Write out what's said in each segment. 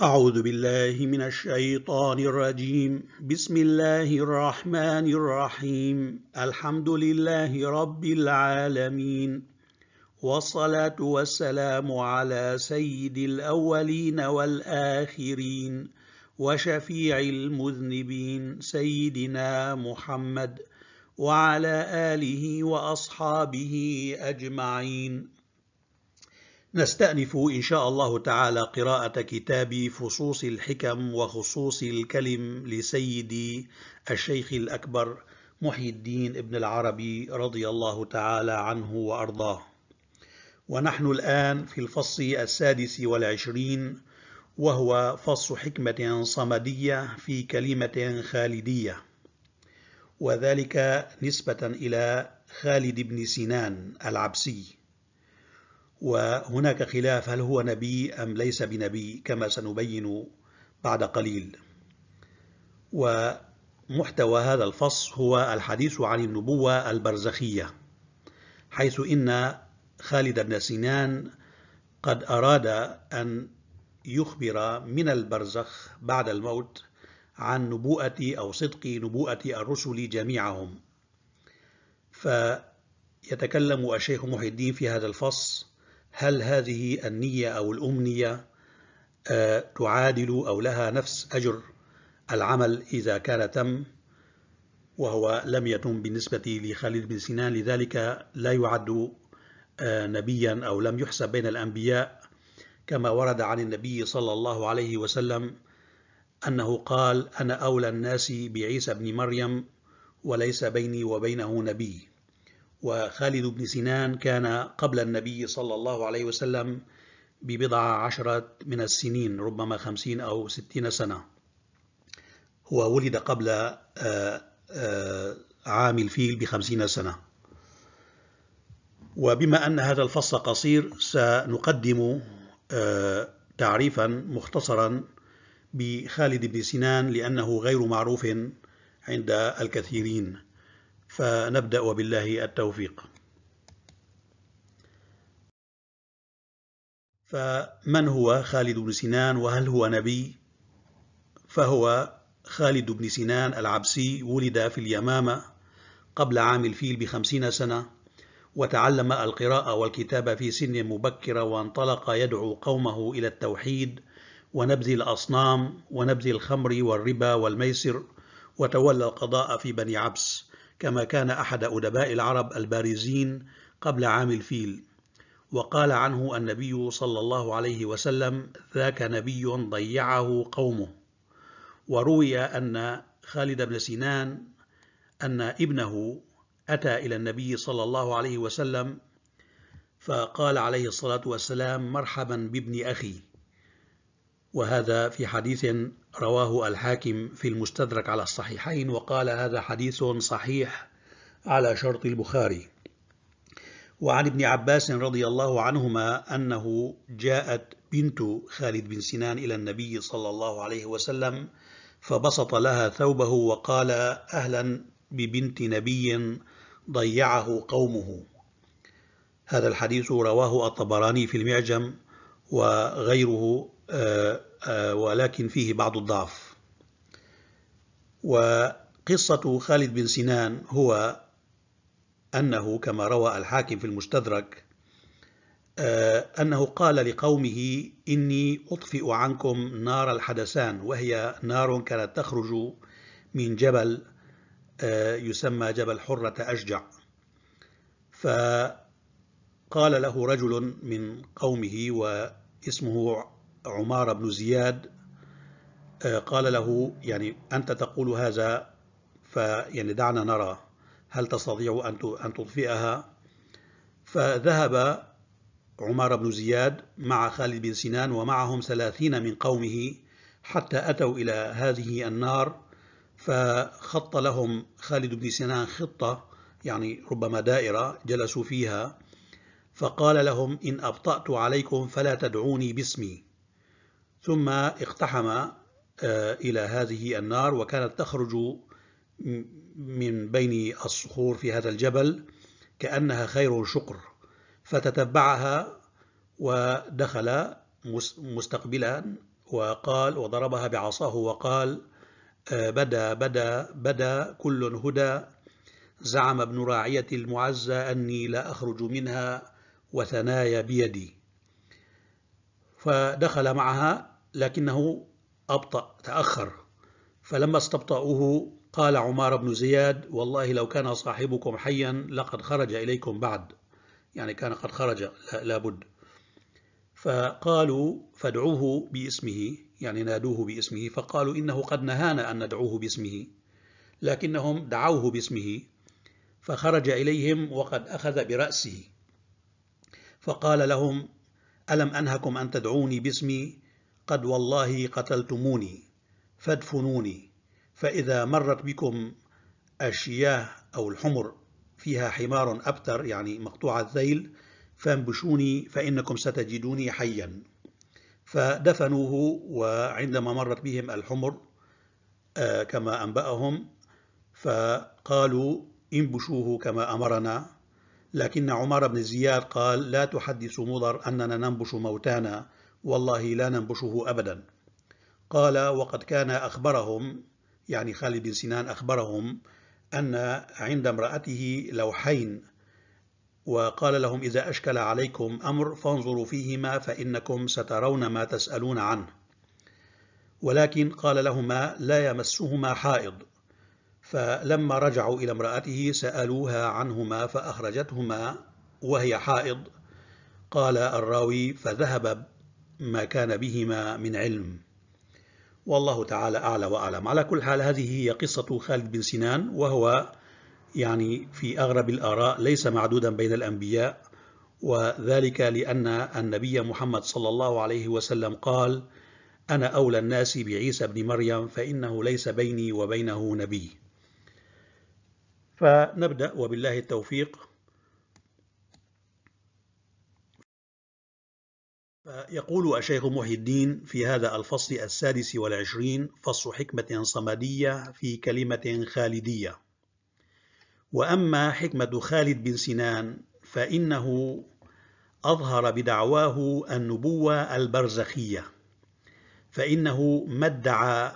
أعوذ بالله من الشيطان الرجيم بسم الله الرحمن الرحيم الحمد لله رب العالمين والصلاة والسلام على سيد الأولين والآخرين وشفيع المذنبين سيدنا محمد وعلى آله وأصحابه أجمعين نستأنف إن شاء الله تعالى قراءة كتاب فصوص الحكم وخصوص الكلم لسيدي الشيخ الأكبر محي الدين ابن العربي رضي الله تعالى عنه وأرضاه ونحن الآن في الفصل السادس والعشرين وهو فص حكمة صمدية في كلمة خالدية وذلك نسبة إلى خالد بن سنان العبسي وهناك خلاف هل هو نبي أم ليس بنبي كما سنبين بعد قليل ومحتوى هذا الفص هو الحديث عن النبوة البرزخية حيث إن خالد بن سنان قد أراد أن يخبر من البرزخ بعد الموت عن نبوءة أو صدق نبوءة الرسل جميعهم فيتكلم الشيخ محي الدين في هذا الفصل هل هذه النية أو الأمنية آه، تعادل أو لها نفس أجر العمل إذا كان تم وهو لم يتم بالنسبة لخالد بن سنان لذلك لا يعد آه، نبيا أو لم يحسب بين الأنبياء كما ورد عن النبي صلى الله عليه وسلم أنه قال أنا أولى الناس بعيسى بن مريم وليس بيني وبينه نبي وخالد بن سنان كان قبل النبي صلى الله عليه وسلم ببضع عشرة من السنين ربما خمسين أو ستين سنة هو ولد قبل آه، آه، عام الفيل بخمسين سنة وبما أن هذا الفصل قصير سنقدم آه، تعريفا مختصرا بخالد بن سنان لأنه غير معروف عند الكثيرين فنبدأ وبالله التوفيق فمن هو خالد بن سنان وهل هو نبي؟ فهو خالد بن سنان العبسي ولد في اليمامة قبل عام الفيل بخمسين سنة وتعلم القراءة والكتابة في سن مبكرة وانطلق يدعو قومه إلى التوحيد ونبذ الأصنام ونبذ الخمر والربا والميسر وتولى القضاء في بني عبس كما كان أحد أدباء العرب البارزين قبل عام الفيل وقال عنه النبي صلى الله عليه وسلم ذاك نبي ضيعه قومه وروي أن خالد بن سنان أن ابنه أتى إلى النبي صلى الله عليه وسلم فقال عليه الصلاة والسلام مرحبا بابن أخي وهذا في حديث رواه الحاكم في المستدرك على الصحيحين وقال هذا حديث صحيح على شرط البخاري وعن ابن عباس رضي الله عنهما أنه جاءت بنت خالد بن سنان إلى النبي صلى الله عليه وسلم فبسط لها ثوبه وقال أهلا ببنت نبي ضيعه قومه هذا الحديث رواه الطبراني في المعجم وغيره آه، آه، ولكن فيه بعض الضعف وقصة خالد بن سنان هو أنه كما روى الحاكم في المستدرك آه، أنه قال لقومه إني أطفئ عنكم نار الحدثان وهي نار كانت تخرج من جبل يسمى جبل حرة أشجع فقال له رجل من قومه واسمه عمار بن زياد آه، قال له يعني أنت تقول هذا فيعني دعنا نرى هل تستطيع أن تطفئها فذهب عمار بن زياد مع خالد بن سنان ومعهم ثلاثين من قومه حتى أتوا إلى هذه النار فخط لهم خالد بن سنان خطة يعني ربما دائرة جلسوا فيها فقال لهم إن أبطأت عليكم فلا تدعوني باسمي ثم اقتحم آه، إلى هذه النار وكانت تخرج من بين الصخور في هذا الجبل كأنها خير شقر فتتبعها ودخل مستقبلا وقال وضربها بعصاه وقال آه، بدا بدا بدا كل هدى زعم ابن راعية المعزى أني لا أخرج منها وثنايا بيدي فدخل معها لكنه أبطأ تأخر فلما استبطأوه قال عمار بن زياد والله لو كان صاحبكم حيا لقد خرج إليكم بعد يعني كان قد خرج لابد فقالوا فادعوه باسمه يعني نادوه باسمه فقالوا إنه قد نهانا أن ندعوه باسمه لكنهم دعوه باسمه فخرج إليهم وقد أخذ برأسه فقال لهم ألم أنهكم أن تدعوني باسمي قد والله قتلتموني فادفنوني فإذا مرت بكم الشياه أو الحمر فيها حمار أبتر يعني مقطوع الذيل فانبشوني فإنكم ستجدوني حيا فدفنوه وعندما مرت بهم الحمر آه، كما أنبأهم فقالوا انبشوه كما أمرنا لكن عمر بن زياد قال لا تحدث مضر أننا ننبش موتانا والله لا ننبشه أبدا قال وقد كان أخبرهم يعني خالد بن سنان أخبرهم أن عند امرأته لوحين وقال لهم إذا أشكل عليكم أمر فانظروا فيهما فإنكم سترون ما تسألون عنه ولكن قال لهما لا يمسهما حائض فلما رجعوا إلى امرأته سألوها عنهما فأخرجتهما وهي حائض قال الراوي فذهب ما كان بهما من علم والله تعالى أعلى وأعلم على كل حال هذه هي قصة خالد بن سنان وهو يعني في أغرب الآراء ليس معدودا بين الأنبياء وذلك لأن النبي محمد صلى الله عليه وسلم قال أنا أولى الناس بعيسى بن مريم فإنه ليس بيني وبينه نبي فنبدأ وبالله التوفيق يقول الشيخ محي الدين في هذا الفصل السادس والعشرين فصل حكمة صمدية في كلمة خالدية وأما حكمة خالد بن سنان فإنه أظهر بدعواه النبوة البرزخية فإنه ما ادعى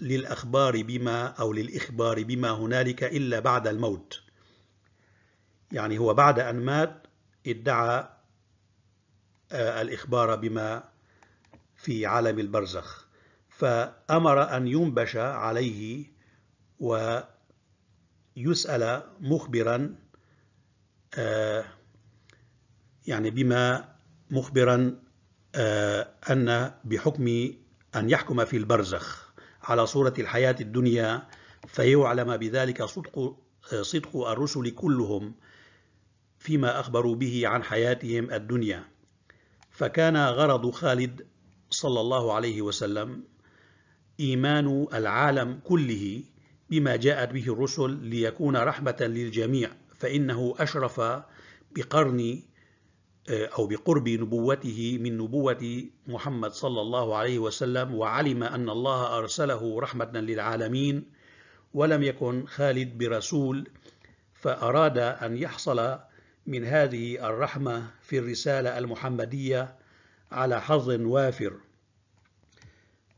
للأخبار بما أو للإخبار بما هنالك إلا بعد الموت يعني هو بعد أن مات ادعى آه، الإخبار بما في عالم البرزخ فأمر أن ينبش عليه ويسأل مخبرا آه، يعني بما مخبرا آه، أن بحكم أن يحكم في البرزخ على صورة الحياة الدنيا فيعلم بذلك صدق, صدق الرسل كلهم فيما أخبروا به عن حياتهم الدنيا فكان غرض خالد صلى الله عليه وسلم إيمان العالم كله بما جاءت به الرسل ليكون رحمة للجميع فإنه أشرف بقرن آه، أو بقرب نبوته من نبوة محمد صلى الله عليه وسلم وعلم أن الله أرسله رحمة للعالمين ولم يكن خالد برسول فأراد أن يحصل من هذه الرحمة في الرسالة المحمدية على حظ وافر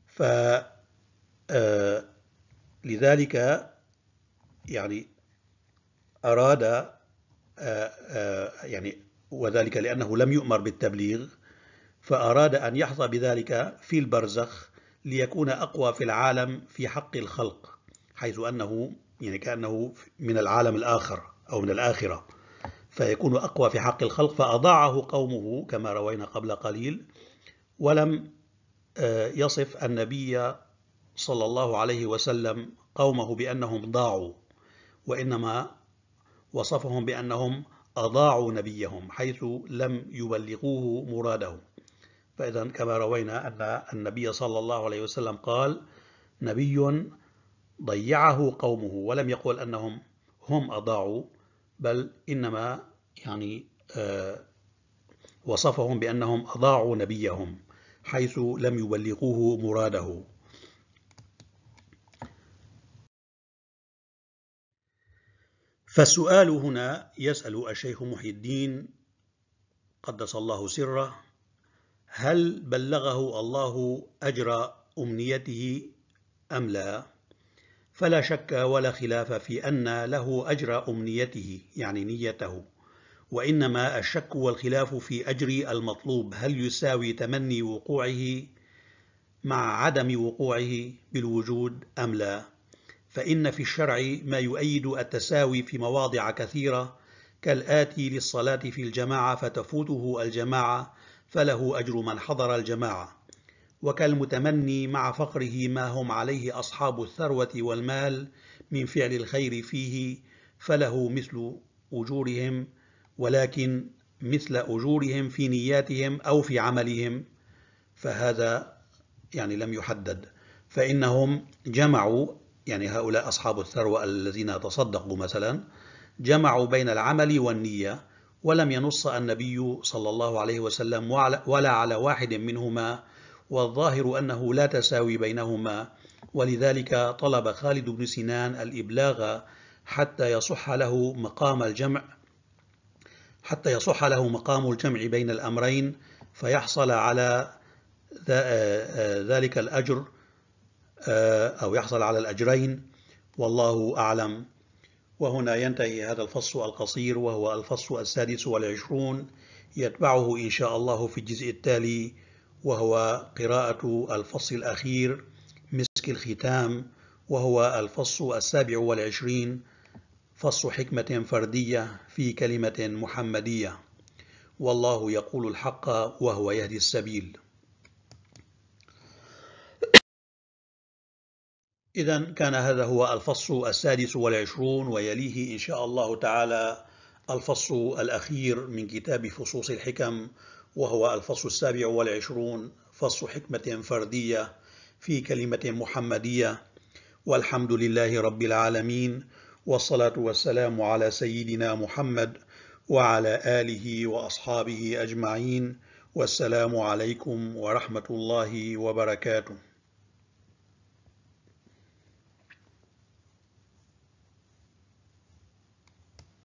ف آه، لذلك يعني أراد آه، آه، يعني وذلك لأنه لم يؤمر بالتبليغ فأراد أن يحظى بذلك في البرزخ ليكون أقوى في العالم في حق الخلق حيث أنه يعني كأنه من العالم الآخر أو من الآخرة فيكون أقوى في حق الخلق فأضاعه قومه كما روينا قبل قليل ولم آه، يصف النبي صلى الله عليه وسلم قومه بأنهم ضاعوا وإنما وصفهم بأنهم أضاعوا نبيهم حيث لم يبلغوه مراده فإذا كما روينا أن النبي صلى الله عليه وسلم قال نبي ضيعه قومه ولم يقل أنهم هم أضاعوا بل إنما يعني آه، وصفهم بأنهم أضاعوا نبيهم حيث لم يبلغوه مراده فالسؤال هنا يسأل الشيخ محي الدين قدس الله سره هل بلغه الله أجر أمنيته أم لا؟ فلا شك ولا خلاف في أن له أجر أمنيته يعني نيته وإنما الشك والخلاف في أجر المطلوب هل يساوي تمني وقوعه مع عدم وقوعه بالوجود أم لا فإن في الشرع ما يؤيد التساوي في مواضع كثيرة كالآتي للصلاة في الجماعة فتفوته الجماعة فله أجر من حضر الجماعة وكالمتمني مع فقره ما هم عليه أصحاب الثروة والمال من فعل الخير فيه فله مثل أجورهم ولكن مثل أجورهم في نياتهم أو في عملهم فهذا يعني لم يحدد فإنهم جمعوا يعني هؤلاء أصحاب الثروة الذين تصدقوا مثلا جمعوا بين العمل والنية ولم ينص النبي صلى الله عليه وسلم ولا على واحد منهما والظاهر أنه لا تساوي بينهما ولذلك طلب خالد بن سنان الإبلاغ حتى يصح له مقام الجمع حتى يصح له مقام الجمع بين الأمرين فيحصل على آه، آه، ذلك الأجر آه، أو يحصل على الأجرين والله أعلم وهنا ينتهي هذا الفصل القصير وهو الفصل السادس والعشرون يتبعه إن شاء الله في الجزء التالي وهو قراءة الفصل الأخير مسك الختام وهو الفصل السابع والعشرين فص حكمة فردية في كلمة محمدية والله يقول الحق وهو يهدي السبيل إذا كان هذا هو الفصل السادس والعشرون ويليه إن شاء الله تعالى الفصل الأخير من كتاب فصوص الحكم وهو الفصل السابع والعشرون فصل حكمة فردية في كلمة محمدية والحمد لله رب العالمين والصلاة والسلام على سيدنا محمد وعلى آله وأصحابه أجمعين والسلام عليكم ورحمة الله وبركاته